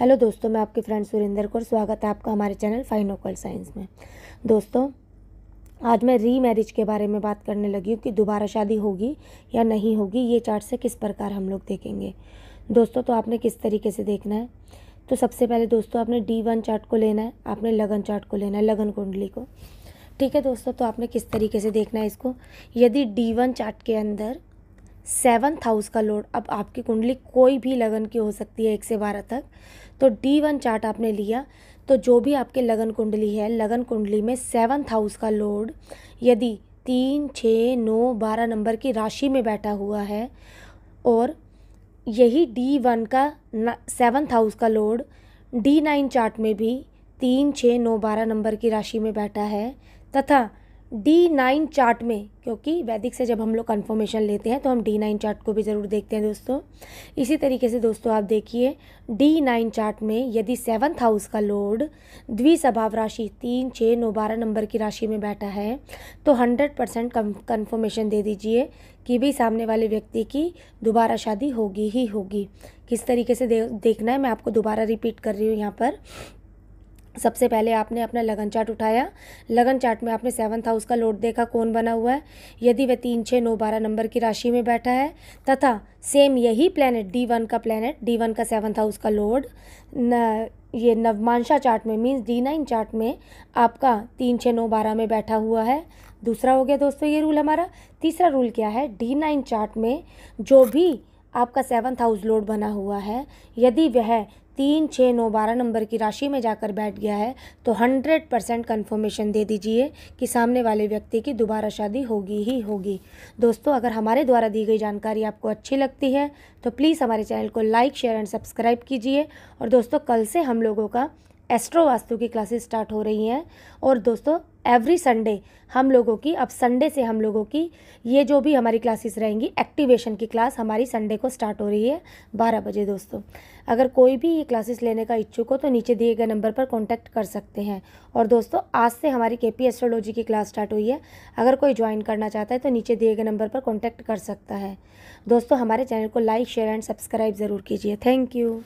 hello दोस्तों मैं आपके फ्रेंड सुरेंद्र कौर स्वागत है आपका हमारे चैनल फाइनोकल साइंस में दोस्तों आज मैं री मैरिज के बारे में बात करने लगी हूँ कि दोबारा शादी होगी या नहीं होगी ये चार्ट से किस प्रकार हम लोग देखेंगे दोस्तों तो आपने किस तरीके से देखना है तो सबसे पहले दोस्तों आपने डी वन चार्ट को लेना है आपने लगन चार्ट को लेना है लगन कुंडली को ठीक है दोस्तों तो आपने किस तरीके से देखना है इसको यदि डी वन चार्ट के अंदर सेवन्थ हाउस का लोड अब आपकी कुंडली कोई भी लगन की हो सकती है एक से बारह तक तो डी वन चार्ट आपने लिया तो जो भी आपके लगन कुंडली है लगन कुंडली में सेवन्थ हाउस का लोड यदि तीन छः नौ बारह नंबर की राशि में बैठा हुआ है और यही डी वन का सेवन्थ हाउस का लोड डी नाइन चार्ट में भी तीन छः नौ बारह नंबर की राशि में बैठा है तथा डी नाइन चार्ट में क्योंकि वैदिक से जब हम लोग कन्फर्मेशन लेते हैं तो हम डी नाइन चार्ट को भी ज़रूर देखते हैं दोस्तों इसी तरीके से दोस्तों आप देखिए डी नाइन चार्ट में यदि सेवन्थ हाउस का लोड द्विस्वभाव राशि तीन छः नौ बारह नंबर की राशि में बैठा है तो हंड्रेड परसेंट कन्फर्मेशन दे दीजिए कि भी सामने वाले व्यक्ति की दोबारा शादी होगी ही होगी किस तरीके से दे, देखना है मैं आपको दोबारा रिपीट कर रही हूँ यहाँ पर सबसे पहले आपने अपना लगन चार्ट उठाया लगन चार्ट में आपने सेवन्थ हाउस का लोड देखा कौन बना हुआ है यदि वह तीन छः नौ बारह नंबर की राशि में बैठा है तथा सेम यही प्लानट डी वन का प्लानट डी वन का सेवन्थ हाउस का लोड न ये नवमांशा चार्ट में मीन्स डी नाइन चार्ट में आपका तीन छः नौ बारह में बैठा हुआ है दूसरा हो गया दोस्तों ये रूल हमारा तीसरा रूल क्या है डी नाइन चार्ट में जो भी आपका सेवन्थ हाउस लोड बना हुआ है यदि वह तीन छः नौ बारह नंबर की राशि में जाकर बैठ गया है तो हंड्रेड परसेंट कन्फर्मेशन दे दीजिए कि सामने वाले व्यक्ति की दोबारा शादी होगी ही होगी दोस्तों अगर हमारे द्वारा दी गई जानकारी आपको अच्छी लगती है तो प्लीज़ हमारे चैनल को लाइक शेयर एंड सब्सक्राइब कीजिए और दोस्तों कल से हम लोगों का एस्ट्रो वास्तु की क्लासेस स्टार्ट हो रही हैं और दोस्तों एवरी संडे हम लोगों की अब संडे से हम लोगों की ये जो भी हमारी क्लासेस रहेंगी एक्टिवेशन की क्लास हमारी संडे को स्टार्ट हो रही है बारह बजे दोस्तों अगर कोई भी ये क्लासेस लेने का इच्छुक हो तो नीचे दिए गए नंबर पर कॉन्टैक्ट कर सकते हैं और दोस्तों आज से हमारी के पी एस्ट्रोलॉजी की क्लास स्टार्ट हुई है अगर कोई ज्वाइन करना चाहता है तो नीचे दिए गए नंबर पर कॉन्टैक्ट कर सकता है दोस्तों हमारे चैनल को लाइक शेयर एंड सब्सक्राइब ज़रूर कीजिए थैंक यू